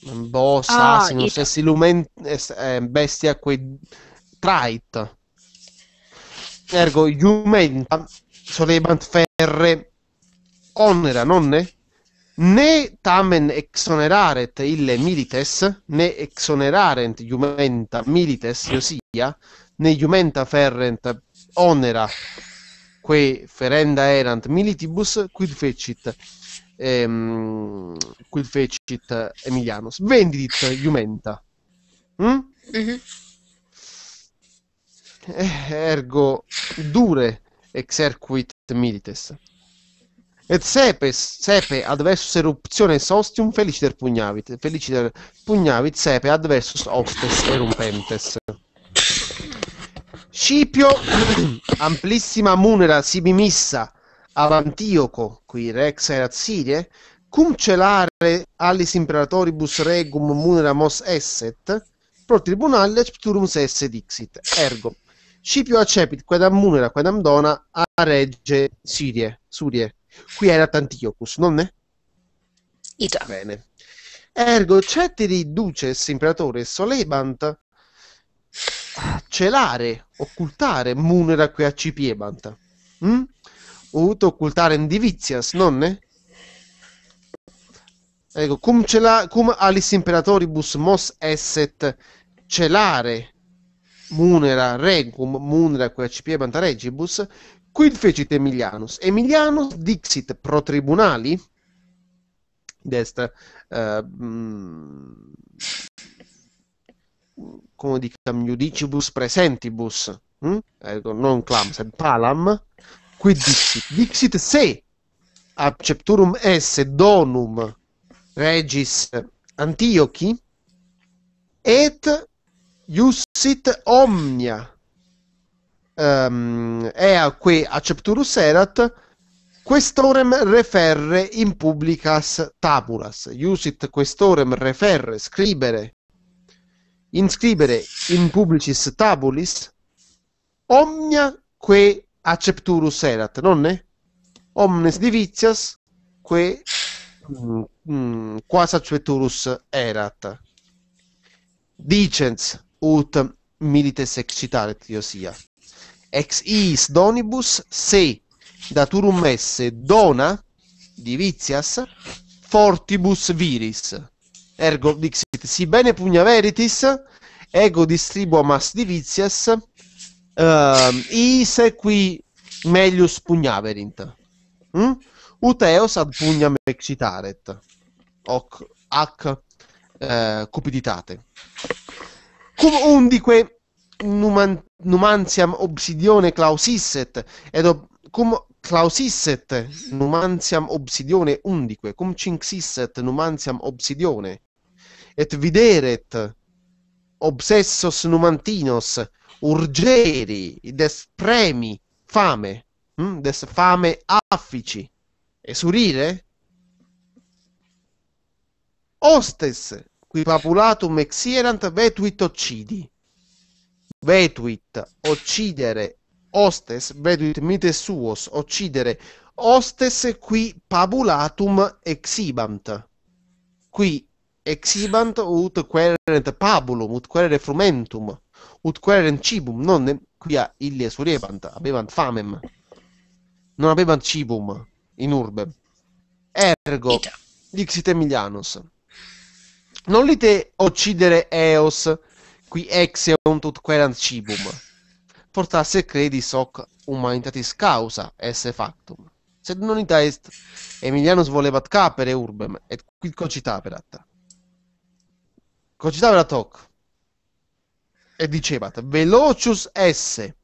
Bossa, ah, asinus, est illumen, est, eh, bestia quae trait. Ergo, jumenta solebant ferre onera, nonne? Ne tamen exoneraret ille milites, né exonerarent iumenta milites ossia, né iumenta ferrent onera que ferenda erant militibus, quid fecit ehm, quid fecit Emilianus. Vendit iumenta. Mm? Hm? Mm -hmm. Eh, ergo dure exerquit milites. Et sepe, sepe adversus eruptiones ostium feliciter pugnavit, feliciter pugnavit sepe adversus hostes erumpentes. Scipio amplissima munera sibi avantioco, qui rex erat Sirie, cum celare alis imperatoribus regum munera mos esset, pro tribunale pturum sesse dixit. Ergo, Scipio accepit quedam munera quedam dona a regge Sirie, Surie Qui era Antiochus, non è? Ita. Bene. Ergo ceteri duces imperatore solebant celare, occultare munera qui accipiebant. Mm? Hm? Ut occultare in indivizias, non è? Ecco, cum, cela, cum alis imperatoribus mos esset celare munera regum munera quia cipiebant regibus Quid fecit Emilianus? Emilianus dixit pro tribunali? dest Uh, eh, mm, come diciamo, judicibus presentibus, hm? Eh, non clam, sed palam, qui dixit? Dixit se accepturum esse donum regis Antiochi et iussit omnia um, ehm, ea que accepturus erat questorem referre in publicas tabulas iusit questorem referre scribere inscribere in publicis tabulis omnia quae accepturus erat nonne omnes divitias quae mm, mm, quas accepturus erat dicens ut milites excitare tio ex iis donibus se daturum esse dona divitias fortibus viris ergo dixit si bene pugna veritis ego distribuamas divitias uh, ehm, iis qui melius pugnaverint mm? Hm? ut eos ad pugnam excitaret hoc hac eh, cupiditate cum undique numan, numantiam obsidione clausisset, ed ob, cum clausisset numantiam obsidione undique, cum cinxisset numantiam obsidione, et videret obsessos numantinos urgeri des premi fame, hm? des fame affici, esurire? Ostes, qui populatum exierant vetuit occidi. Vetuit, occidere, hostes, vetuit mites suos, occidere, hostes qui pabulatum exhibant Qui exhibant ut querent pabulum, ut querere frumentum, ut querent cibum, non quia illie suriebant, avevant famem, non avevant cibum in urbe. Ergo, dixit Emilianus, non te occidere eos, qui exeum tut querans cibum, portasse credi soc humanitatis causa esse factum. Sed non ita est, Emilianus volebat capere urbem, et quid cogitaperat. Cogitaperat hoc, e dicevat velocius esse,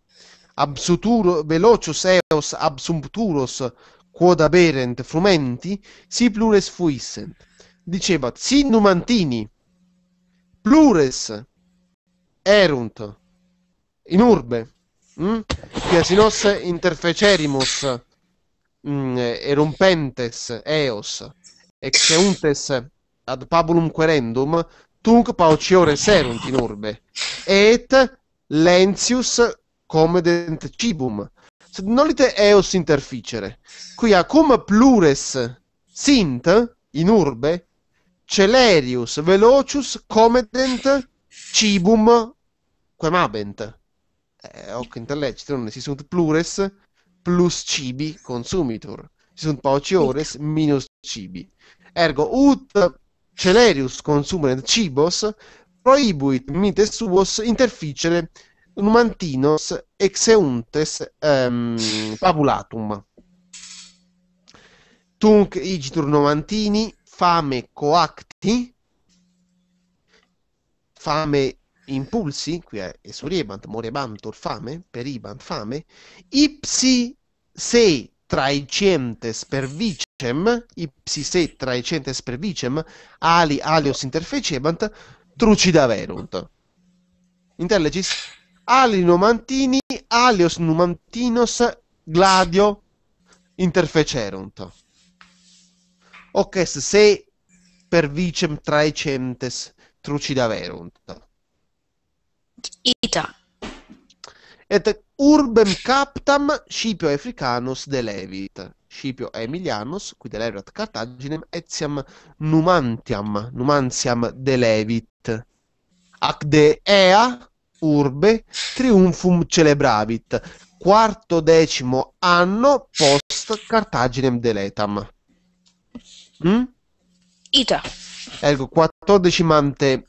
absuturo, velocius eos absumpturos quod aberent frumenti, si plures fuissent. dicevat si numantini, plures erunt, in urbe, mh? Mm? Piasinos interfecerimus, mh, mm, erumpentes, eos, exeuntes ad pabulum querendum, tunc pauciore serunt in urbe, et lentius comedent cibum, sed nolite eos interficere. Quia cum plures sint in urbe, celerius velocius comedent cibum cibum quem habent. Eh, hoc intellecitron si sunt plures plus cibi consumitur. Si sunt pauciores minus cibi. Ergo ut celerius consumeret cibos proibuit mite suos interficere numantinos exeuntes ehm, fabulatum. Tunc igitur novantini fame coacti fame impulsi, qui è esuriebant, morebantur fame, per Ibant fame, ipsi se traicientes per vicem, ipsi se traicientes per vicem, ali alios interfecebant, trucidaverunt. Intelligis? Ali numantini, alios numantinos, gladio interfecerunt. Hoc se per vicem traicentes trucida verunt. Ita. Et urbem captam Scipio Africanus de Levit. Scipio Emilianus, qui deleverat Cartaginem, etiam Numantiam, Numantiam de Levit. Ac de ea urbe triumphum celebravit, quarto decimo anno post Cartaginem deletam. Mm? Hm? Ita ergo quattordecimante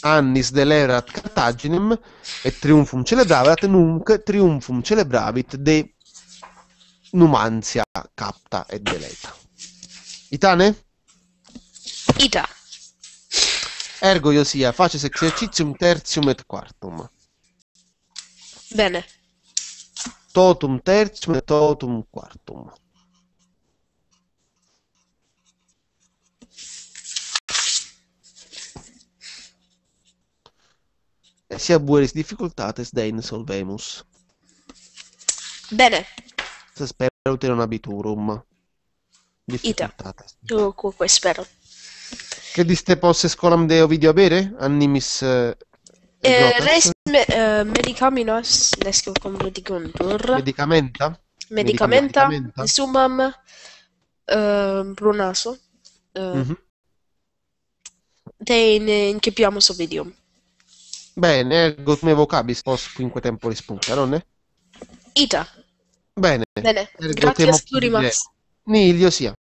annis delerat Cartaginem e triumphum celebravat nunc triumphum celebravit de Numantia capta et deleta. Itane? Ita. Ergo io sia faces exercitium tertium et quartum. Bene. Totum tertium et totum quartum. sia buenis difficultates de insolvemus. Bene. Se spero utere un abiturum. Ita. Tu quoque spero. Che diste posse scolam deo video avere? Annimis eh, eh, res me, eh, medicaminos nescio cum medicontur. Medicamenta? Medicamenta, medicamenta. sumam ehm, eh, brunaso. Eh, mm -hmm. Te incepiamo in, in Bene, ergo ecco, tu vocabis pos quinque tempori spunta, non è? Ita. Bene. Bene, ergo grazie plurimax. Nilio sia.